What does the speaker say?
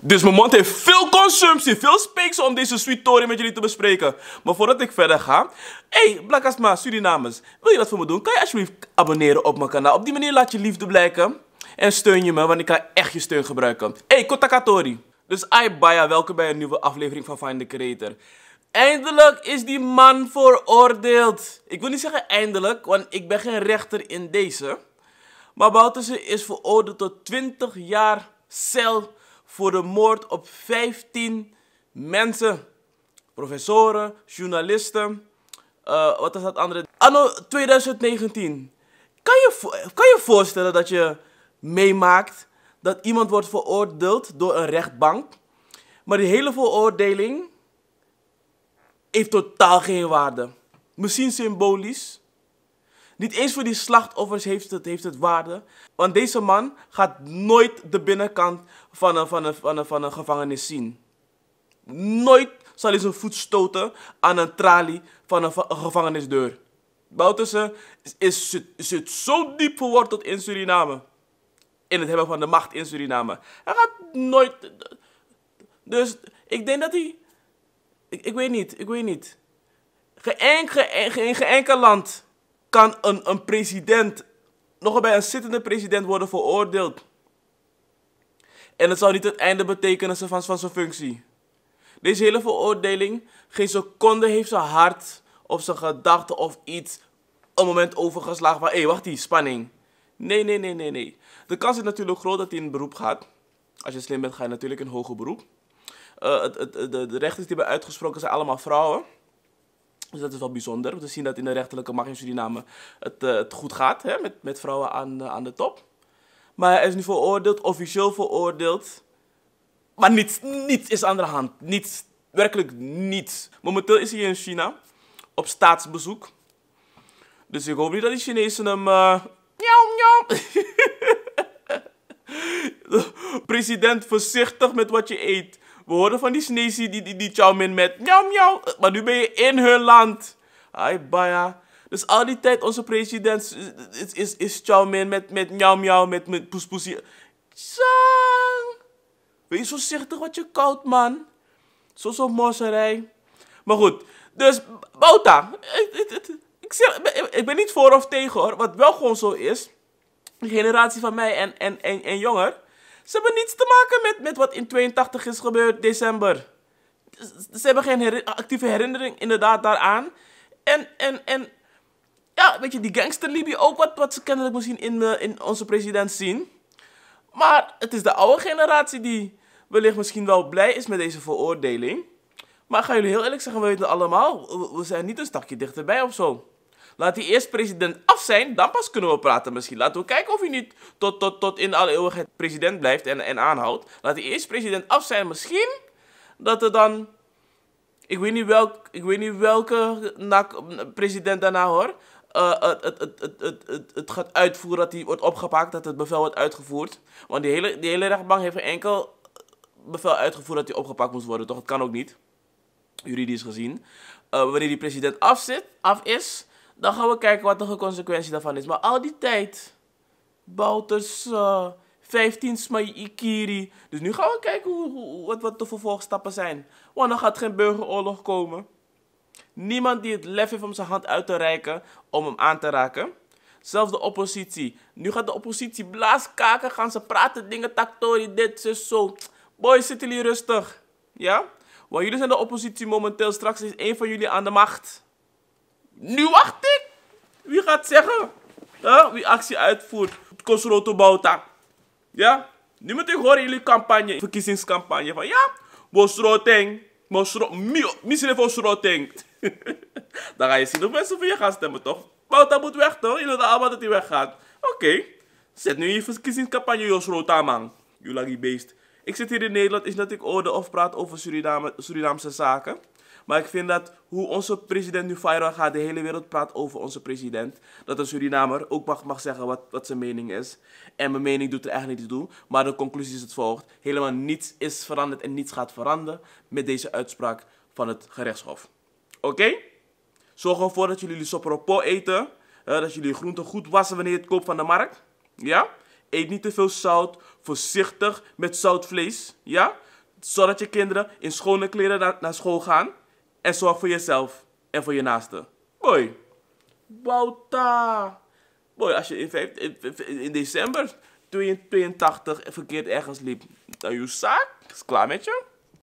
Dus mijn mond heeft veel consumptie, veel spikes om deze sweet story met jullie te bespreken. Maar voordat ik verder ga, hey Asma, Surinamers, wil je wat voor me doen? Kan je alsjeblieft abonneren op mijn kanaal? Op die manier laat je liefde blijken en steun je me, want ik kan echt je steun gebruiken. Hey Kotakatori, dus Aibaya, welkom bij een nieuwe aflevering van Find the Creator. Eindelijk is die man veroordeeld. Ik wil niet zeggen eindelijk, want ik ben geen rechter in deze. Maar Boutussen is veroordeeld tot 20 jaar cel voor de moord op 15 mensen. Professoren, journalisten, eh, wat is dat andere? Anno 2019. Kan je, kan je voorstellen dat je meemaakt dat iemand wordt veroordeeld door een rechtbank, maar die hele veroordeling heeft totaal geen waarde. Misschien symbolisch, niet eens voor die slachtoffers heeft het, heeft het waarde. Want deze man gaat nooit de binnenkant van een, van een, van een, van een gevangenis zien. Nooit zal hij zijn voet stoten aan een tralie van een, gevangenisdeur. Boutussen is, is, zit, zo diep verworteld in Suriname. In het hebben van de macht in Suriname. Hij gaat nooit... Dus ik denk dat hij... Ik, ik weet niet, ik weet niet. Geen, geen, geen, geen enkel land kan een, een president, nog bij een zittende president worden veroordeeld. En het zou niet het einde betekenen van, van zijn functie. Deze hele veroordeling, geen seconde heeft zijn hart of zijn gedachten of iets een moment overgeslagen van, hé, hey, wacht die spanning. Nee, nee, nee, nee, nee. De kans is natuurlijk groot dat hij in een beroep gaat. Als je slim bent, ga je natuurlijk in hoger beroep. Eh, het, het, de, de rechters die hebben uitgesproken zijn allemaal vrouwen. Dus dat is wel bijzonder. We zien dat in de rechterlijke macht in Suriname het, eh, het goed gaat hè, met, met vrouwen aan, eh, aan de top. Maar hij is nu veroordeeld, officieel veroordeeld. Maar niets, niets is aan de hand. Niets, werkelijk niets. Momenteel is hij in China op staatsbezoek. Dus ik hoop niet dat die Chinezen hem... Uh, eh, njom, President, voorzichtig met wat je eet. We horen van die Sneezy die, die, die Chowmin met miauw miauw. Eh, maar nu ben je in hun land. Ai baya. Dus al die tijd onze president is, is, is Chowmin met, met miauw miauw, met, met poespoesie. Zang. Wees voorzichtig wat je koud man. Zo zo'n morserij. Maar goed, dus Bouta. Ik, ik ben niet voor of tegen hoor. Wat wel gewoon zo is. De generatie van mij en, en, en, en jonger ze hebben niets te maken met, met wat in 82 is gebeurd, december. Ze hebben geen actieve herinnering inderdaad daaraan. En, en, en ja, weet je, die gangster ook, wat, wat ze kennelijk misschien in, eh, in onze president zien. Maar het is de oude generatie die wellicht misschien wel blij is met deze veroordeling. Maar ik ga jullie heel eerlijk zeggen, we weten allemaal, we zijn niet een stakje dichterbij of zo. Laat hij eerst president af zijn, dan pas kunnen we praten misschien. Laten we kijken of hij niet tot, tot, tot in alle eeuwigheid president blijft en, en aanhoudt. Laat hij eerst president af zijn, misschien dat er dan... Ik weet niet, welk, ik weet niet welke president daarna hoor. Uh, het, het, het, het, gaat uitvoeren dat hij wordt opgepakt, dat het bevel wordt uitgevoerd. Want die hele, die hele rechtbank heeft geen enkel bevel uitgevoerd dat hij opgepakt moest worden, toch? Dat kan ook niet, juridisch gezien. Eh, wanneer die president afzit, af is, dan gaan we kijken wat de consequentie daarvan is. Maar al die tijd, Bouters, 15 Smai Ikiri. Dus nu gaan we kijken hoe, wat, wat de vervolgstappen zijn. Want dan gaat geen burgeroorlog komen. Niemand die het lef heeft om zijn hand uit te reiken om hem aan te raken. Zelfs de oppositie. Nu gaat de oppositie blaaskaken, gaan ze praten, dingen, tactori, dit, is zo. Boys, zitten jullie rustig? Ja? Want jullie zijn de oppositie momenteel, straks is één van jullie aan de macht. Nu wacht ik. Wie gaat zeggen? Wie actie uitvoert. Kosroto Bauta. Ja? Nu moet ik horen jullie campagne, verkiezingscampagne van ja, Bosroteng. Misschien voor Sroteng. Dan ga je zien of mensen voor je gaan stemmen, toch? Bouta moet weg, toch? Jullie moet allemaal dat hij weggaat. Oké. Zet nu je verkiezingscampagne, Jos Rotaman. Jullie beest. Ik zit hier in Nederland, is dat ik orde of praat over Suriname, Surinaamse zaken. Maar ik vind dat hoe onze president nu viral gaat, de hele wereld praat over onze president. Dat een Surinamer ook mag, mag zeggen wat, wat zijn mening is. En mijn mening doet er eigenlijk niet toe. Maar de conclusie is het volgt. Helemaal niets is veranderd en niets gaat veranderen met deze uitspraak van het gerechtshof. Oké? Zorg ervoor dat jullie jullie sopropo eten. dat jullie groenten goed wassen wanneer je het koopt van de markt. Ja? Eet niet te veel zout. Voorzichtig met zout vlees. Ja? Zodat je kinderen in schone kleren naar, naar school gaan. En zorg voor jezelf en voor je naasten. Boy. Bouta. Boy, als je in, vijf, in, in december 82 verkeerd ergens liep, dan je zaak is klaar met je.